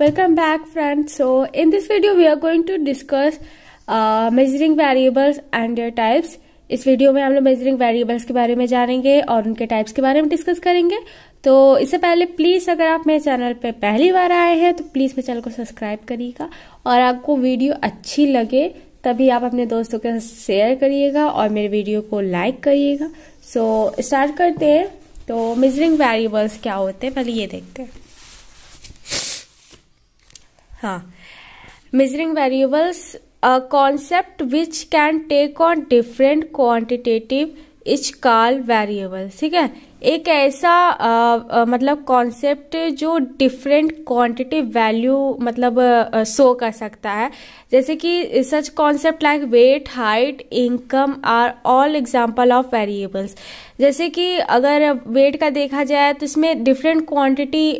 Welcome back friends so in this video we are going to discuss measuring variables and their types इस video में हम लोग measuring variables के बारे में जानेंगे और उनके टाइप्स के बारे में डिस्कस करेंगे तो इससे पहले प्लीज अगर आप मेरे चैनल पे पहली बार आए हैं तो प्लीज मेरे चैनल को सब्सक्राइब करिएगा और आपको वीडियो अच्छी लगे तभी आप अपने दोस्तों के साथ शेयर करिएगा और मेरे वीडियो को लाइक करिएगा सो स्टार्ट करते हैं तो मेजरिंग वेरिएबल्स क्या होते हैं पहले ये देखते हैं हाँ measuring variables a concept which can take on different quantitative each call variables ठीक है एक ऐसा आ, आ, मतलब कॉन्सेप्ट जो डिफरेंट क्वांटिटी वैल्यू मतलब शो कर सकता है जैसे कि such concept like weight height income are all example of variables जैसे कि अगर वेट का देखा जाए तो इसमें डिफरेंट क्वांटिटी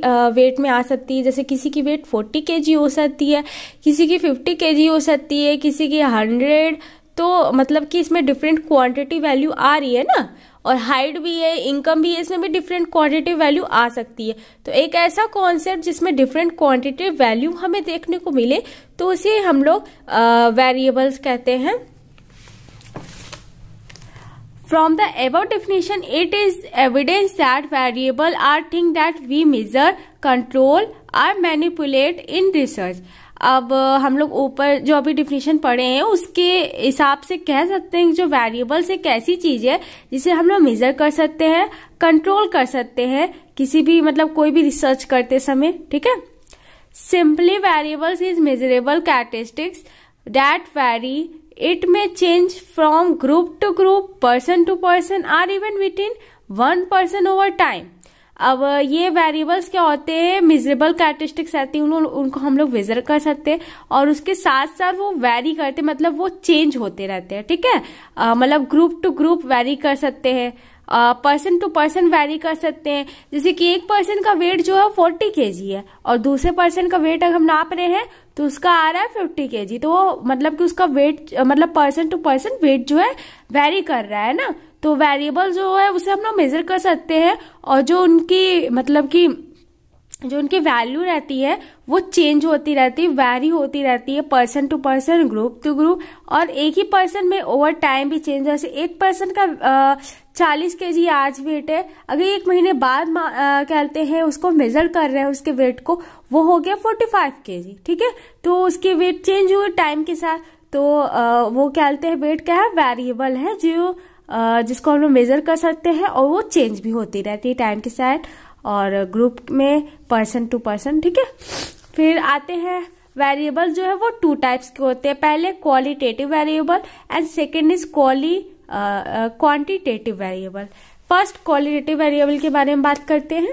वेट में आ सकती है जैसे किसी की वेट 40 केजी हो सकती है किसी की 50 केजी हो सकती है किसी की 100 तो मतलब कि इसमें डिफरेंट क्वांटिटी वैल्यू आ रही है ना और हाइट भी है इनकम भी है इसमें भी डिफरेंट क्वांटिटी वैल्यू आ सकती है तो एक ऐसा कॉन्सेप्ट जिसमें डिफरेंट क्वांटिटी वैल्यू हमें देखने को मिले तो उसे हम लोग वेरिएबल्स कहते हैं From the above definition, it is evidence that variable are thing that we measure, control, or manipulate in research. अब हम लोग ऊपर जो अभी डिफिनेशन पढ़े हैं उसके हिसाब से कह सकते हैं जो वेरिएबल्स एक ऐसी चीज है जिसे हम लोग मेजर कर सकते हैं कंट्रोल कर सकते हैं किसी भी मतलब कोई भी रिसर्च करते समय ठीक है simply variables is measurable that vary it may change from group to group person to person or even even in one person over time अब ये वेरिएबल्स क्या होते हैं मिजरेबल कैरेक्टरिस्टिक्स रहती है उन, उनको हम लोग विजर कर सकते हैं और उसके साथ साथ वो वेरी करते मतलब वो चेंज होते रहते हैं ठीक है मतलब ग्रुप टू ग्रुप वेरी कर सकते हैं पर्सन टू पर्सन वेरी कर सकते हैं जैसे कि एक पर्सन का वेट जो है फोर्टी के है और दूसरे पर्सन का वेट अगर हम नाप रहे हैं तो उसका आ रहा है फिफ्टी के तो वो मतलब कि उसका वेट मतलब पर्सन टू पर्सन वेट जो है वेरी कर रहा है ना तो वेरिएबल जो है उसे हम लोग मेजर कर सकते हैं और जो उनकी मतलब कि जो उनकी वैल्यू रहती है वो चेंज होती रहती है वैरी होती रहती है person to person group to group और एक ही पर्सन में ओवर टाइम भी चेंज जैसे एक पर्सन का चालीस के जी आज वेट है अगर एक महीने बाद कहते हैं उसको मेजर कर रहे हैं उसके वेट को वो हो गया फोर्टी फाइव के जी ठीक है तो उसके वेट चेंज हुए टाइम के साथ तो आ, वो कहते हैं वेट क्या है वेरिएबल है जो जिसको हम लोग मेजर कर सकते हैं और वो चेंज भी होती रहती है टाइम के साथ और ग्रुप में पर्सन टू पर्सन ठीक है फिर आते हैं वेरिएबल जो है वो टू टाइप्स के होते हैं पहले qualitative variable and second is quali quantitative variable first qualitative variable के बारे में बात करते हैं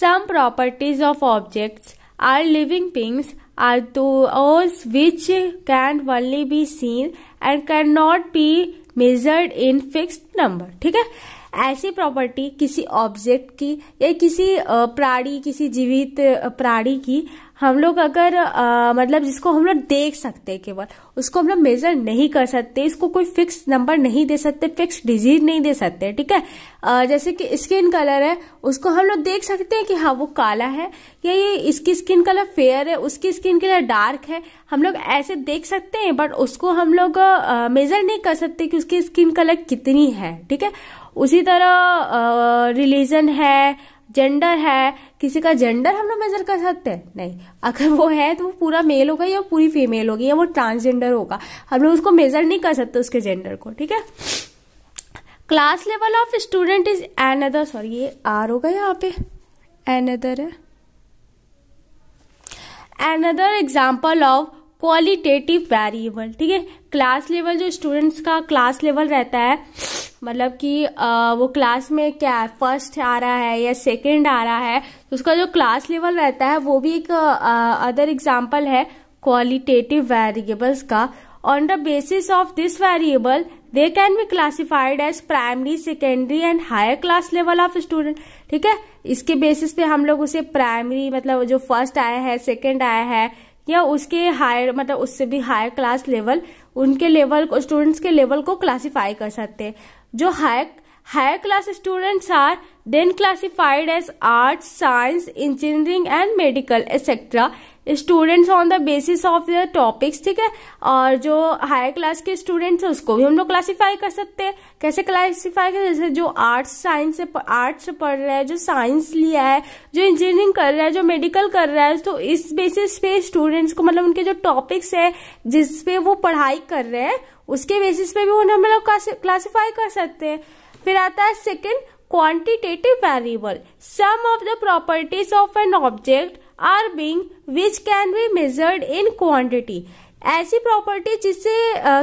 some properties of objects or living things or are which can only be seen and can not be measured in fix number ठीक है ऐसी property किसी ऑब्जेक्ट की या किसी प्राणी किसी जीवित प्राणी की हम लोग अगर आ, मतलब जिसको हम लोग देख सकते हैं केवल उसको हम लोग मेजर नहीं कर सकते इसको कोई फिक्स नंबर नहीं दे सकते फिक्स डिजीज नहीं दे सकते ठीक है आ, जैसे कि स्किन कलर है उसको हम लोग देख सकते हैं कि हाँ वो काला है या ये इसकी स्किन कलर फेयर है उसकी स्किन कलर डार्क है हम लोग ऐसे देख सकते हैं बट उसको हम लोग मेजर नहीं कर सकते कि उसकी स्किन कलर कितनी है ठीक है उसी तरह रिलीजन है जेंडर है किसी का जेंडर हम लोग मेजर कर सकते हैं नहीं अगर वो है तो वो पूरा मेल होगा या पूरी फीमेल होगी या वो ट्रांसजेंडर होगा हम लोग उसको मेजर नहीं कर सकते उसके जेंडर को ठीक है class level of student is another sorry ये आर होगा यहाँ पे अदर है other example of qualitative variable ठीक है क्लास लेवल जो स्टूडेंट्स का क्लास लेवल रहता है मतलब कि वो क्लास में क्या है फर्स्ट आ रहा है या सेकंड आ रहा है तो उसका जो क्लास लेवल रहता है वो भी एक अदर एग्जांपल है क्वालिटेटिव वेरिएबल्स का on the basis of this variable they can be classified as primary secondary and higher class level of student ठीक है इसके बेसिस पे हम लोग उसे प्राइमरी मतलब जो फर्स्ट आया है सेकेंड आया है या उसके हायर मतलब उससे भी हायर क्लास लेवल उनके लेवल को स्टूडेंट्स के लेवल को क्लासीफाई कर सकते हैं जो higher Higher class students are then classified as arts, science, engineering and medical etc. Students on the basis of the topics ठीक है और जो हायर क्लास के स्टूडेंट्स हैं उसको भी हम लोग क्लासीफाई कर सकते हैं कैसे क्लासीफाई कर जैसे जो आर्ट्स साइंस से आर्ट्स पढ़ रहा है जो साइंस लिया है जो इंजीनियरिंग कर रहा है जो मेडिकल कर रहा है तो इस बेसिस पे स्टूडेंट्स को मतलब उनके जो टॉपिक्स है जिसपे वो पढ़ाई कर रहे हैं उसके बेसिस पे भी उन्हें हम लोग क्लासीफाई कर सकते हैं फिर आता है second quantitative variable some of the properties of an object are being which can be measured in quantity ऐसी प्रॉपर्टी जिससे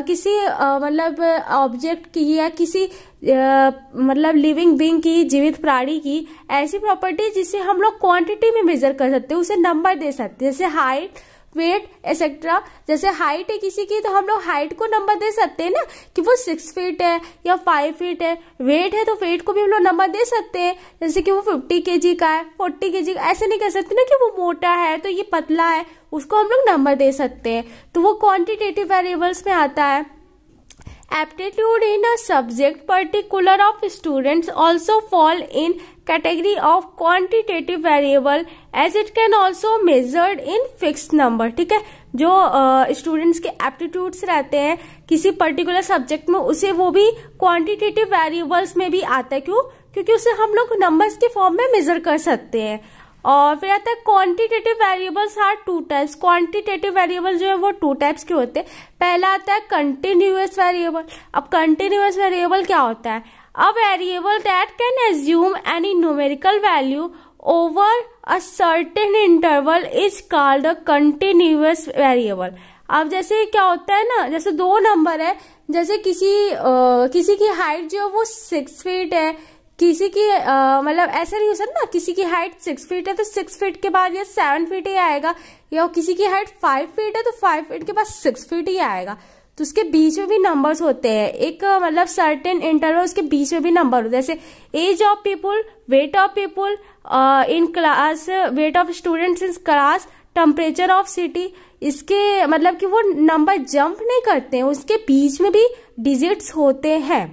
किसी मतलब ऑब्जेक्ट की या किसी मतलब लिविंग बींग की जीवित प्राणी की ऐसी प्रॉपर्टी जिसे हम लोग क्वांटिटी में मेजर कर सकते हैं उसे नंबर दे सकते हैं जैसे हाइट वेट एक्सेट्रा जैसे हाइट है किसी की तो हम लोग हाइट को नंबर दे सकते हैं ना कि वो सिक्स फीट है या फाइव फीट है वेट है तो वेट को भी हम लोग नंबर दे सकते हैं जैसे कि वो फिफ्टी के का है फोर्टी के का ऐसे नहीं कह सकते ना कि वो मोटा है तो ये पतला है उसको हम लोग नंबर दे सकते हैं तो वो क्वान्टिटेटिव वेरिएबल्स में आता है aptitude in a subject particular of students also fall in category of quantitative variable as it can also measured in fixed number ठीक है जो स्टूडेंट्स uh, के एप्टीट्यूड्स रहते हैं किसी पर्टिकुलर सब्जेक्ट में उसे वो भी क्वांटिटेटिव वेरिएबल्स में भी आता है क्यों क्योंकि उसे हम लोग नंबर्स के फॉर्म में मेजर कर सकते हैं और फिर आता है quantitative variables are two types quantitative variable जो है वो टू टाइप्स के होते हैं पहला आता है कंटिन्यूस वेरिएबल अब कंटिन्यूस वेरिएबल क्या होता है a variable that can assume any numerical value over a certain interval is called a continuous variable अब जैसे क्या होता है ना जैसे दो नंबर है जैसे किसी आ, किसी की हाइट जो है वो सिक्स फीट है किसी की मतलब ऐसा नहीं हो सकता ना किसी की हाइट सिक्स फीट है तो सिक्स फीट के बाद या सेवन फीट ही आएगा या किसी की हाइट फाइव फीट है तो फाइव फीट के बाद सिक्स फीट ही आएगा तो उसके बीच में भी नंबर्स होते हैं एक मतलब सर्टेन इंटरवल उसके बीच में भी नंबर होते हैं जैसे age of people weight of people in class weight of students in class temperature of city इसके मतलब कि वो नंबर जंप नहीं करते हैं उसके बीच में भी डिजिट्स होते हैं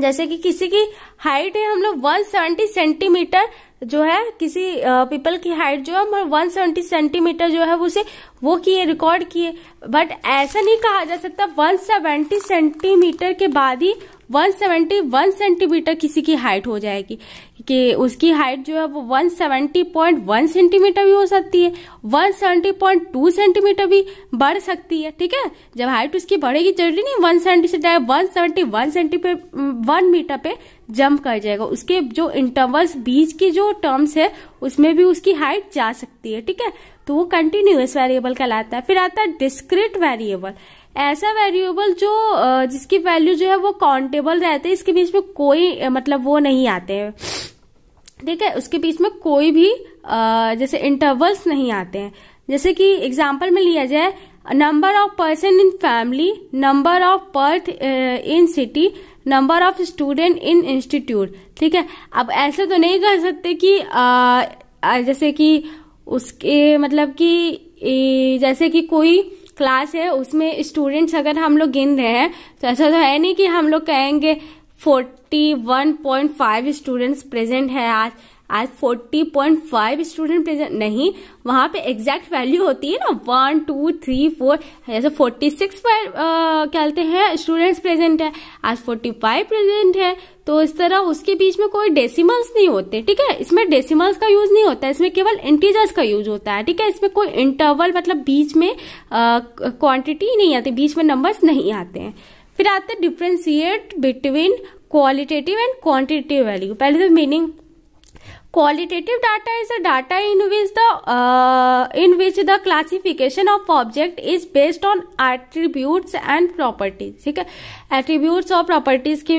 जैसे कि किसी की हाइट है हम लोग 170 सेंटीमीटर जो है किसी पीपल की हाइट जो है हम 170 सेंटीमीटर जो है उसे वो किए रिकॉर्ड किए बट ऐसा नहीं कहा जा सकता 170 सेंटीमीटर के बाद ही 171 सेंटीमीटर किसी की हाइट हो जाएगी कि उसकी हाइट जो है वो 170.1 सेंटीमीटर भी हो सकती है 170.2 सेंटीमीटर भी बढ़ सकती है ठीक है जब हाइट उसकी बढ़ेगी जरूरी नहीं वन सेवेंटी से direct one seventy one centimetre one metre पे जंप कर जाएगा उसके जो इंटरवल्स बीच की जो टर्म्स है उसमें भी उसकी हाइट जा सकती है ठीक है तो वो कंटिन्यूस वेरिएबल कहलाता है फिर आता है डिस्क्रिट वेरिएबल ऐसा वेरिएबल जो जिसकी वैल्यू जो है वो काउंटेबल रहते हैं इसके बीच में कोई मतलब वो नहीं आते हैं ठीक है उसके बीच में कोई भी जैसे इंटरवल्स नहीं आते हैं जैसे कि एग्जाम्पल में लिया जाए number of person in family number of birth in city number of student in institute ठीक है अब ऐसे तो नहीं कर सकते कि आ, जैसे कि उसके मतलब कि जैसे कि कोई क्लास है उसमें स्टूडेंट्स अगर हम लोग गिन रहे हैं तो ऐसा तो है नहीं कि हम लोग कहेंगे 41.5 स्टूडेंट्स प्रेजेंट है आज आज 40.5 स्टूडेंट प्रेजेंट नहीं वहां पे एग्जैक्ट वैल्यू होती है ना वन टू थ्री फोर जैसे 46 पर कहते हैं स्टूडेंट्स प्रेजेंट है आज 45 प्रेजेंट है तो इस तरह उसके बीच में कोई डेसिमल्स नहीं होते ठीक है इसमें डेसिमल्स का यूज नहीं होता है इसमें केवल इंटीजर्स का यूज होता है ठीक है इसमें कोई इंटरवल मतलब बीच में क्वांटिटी नहीं आती बीच में नंबर्स नहीं आते हैं फिर आते है differentiate between qualitative and quantitative value पहले तो meaning qualitative data is a data in which the in which the classification of object is based on attribute and properties ठीक है एट्रीब्यूट्स और प्रॉपर्टीज के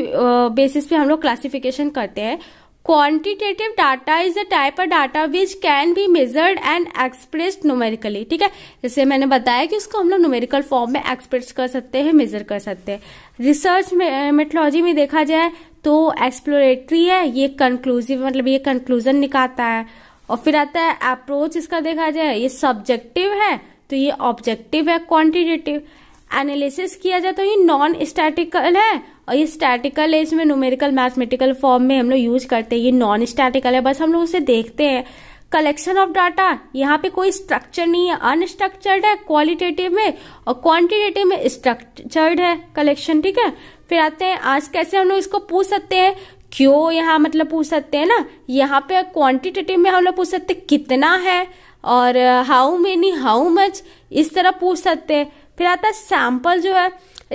बेसिस uh, पे हम लोग classification करते हैं quantitative data is a type of data which can be measured and express numerically ठीक है जैसे मैंने बताया कि उसको हम लोग न्यूमेरिकल फॉर्म में एक्सप्रेस कर सकते हैं मेजर कर सकते हैं रिसर्च मेथोलॉजी में देखा जाए तो एक्सप्लोरेटरी है ये कंक्लूसिव मतलब ये कंक्लूजन निकालता है और फिर आता है अप्रोच इसका देखा जाए ये सब्जेक्टिव है तो ये ऑब्जेक्टिव है क्वांटिटेटिव एनालिसिस किया जाए तो ये नॉन स्टैटिकल है और ये स्टैटिकल है इसमें न्यूमेरिकल मैथमेटिकल फॉर्म में हम लोग यूज करते हैं ये नॉन स्टैटिकल है बस हम लोग उसे देखते हैं कलेक्शन ऑफ डाटा यहाँ पे कोई स्ट्रक्चर नहीं है अनस्ट्रक्चर्ड है क्वालिटेटिव में और क्वांटिटेटिव में स्ट्रक्चर्ड है कलेक्शन ठीक है फिर आते हैं आज कैसे हम लोग इसको पूछ सकते हैं क्यों यहाँ मतलब पूछ सकते हैं ना यहाँ पे क्वांटिटेटिव में हम लोग पूछ सकते कितना है और हाउ मेनी हाउ मच इस तरह पूछ सकते हैं फिर आता है सैम्पल जो है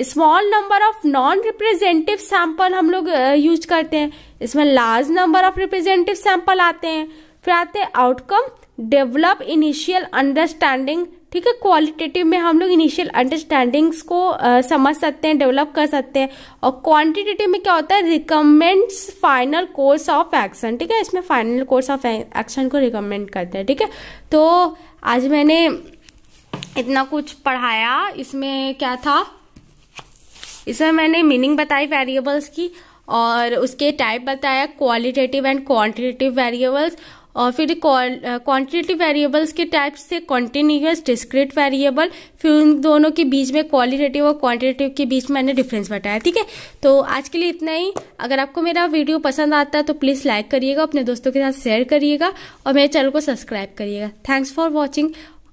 small number of non representative sample हम लोग यूज करते हैं इसमें large number of representative sample आते हैं फिर आते हैं आउटकम डेवलप इनिशियल अंडरस्टैंडिंग ठीक है क्वालिटेटिव में हम लोग इनिशियल अंडरस्टैंडिंग्स को आ, समझ सकते हैं डेवलप कर सकते हैं और क्वांटिटेटिव में क्या होता है recommends final course of action ठीक है इसमें फाइनल कोर्स ऑफ एक्शन को रिकमेंड करते हैं ठीक है तो आज मैंने इतना कुछ पढ़ाया इसमें क्या था इसमें मैंने मीनिंग बताई वेरिएबल्स की और उसके टाइप बताया क्वालिटेटिव एंड क्वांटिटेटिव वेरिएबल्स और फिर क्वांटिटेटिव वेरिएबल्स के टाइप से कॉन्टिन्यूस डिस्क्रिट वेरिएबल फिर उन दोनों के बीच में क्वालिटेटिव और क्वांटिटेटिव के बीच मैंने डिफरेंस बताया ठीक है तो आज के लिए इतना ही अगर आपको मेरा वीडियो पसंद आता है तो प्लीज़ लाइक करिएगा अपने दोस्तों के साथ शेयर करिएगा और मेरे चैनल को सब्सक्राइब करिएगा थैंक्स फॉर वॉचिंग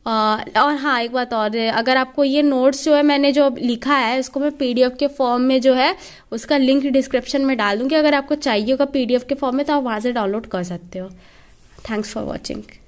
और हाँ एक बात और अगर आपको ये नोट्स जो है मैंने जो लिखा है इसको मैं पीडीएफ के फॉर्म में जो है उसका लिंक डिस्क्रिप्शन में डाल दूँगी अगर आपको चाहिए होगा पीडीएफ के फॉर्म में तो आप वहाँ से डाउनलोड कर सकते हो थैंक्स फॉर वॉचिंग